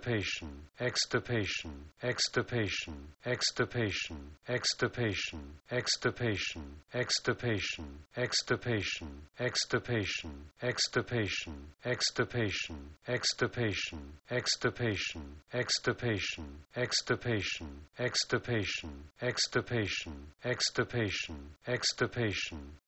extirpation, extirpation, extirpation, extirpation, extirpation, extirpation, extirpation, extirpation, extirpation, extirpation, extirpation, extirpation, extirpation, extirpation, extirpation, extirpation, extirpation, extirpation, extirpation,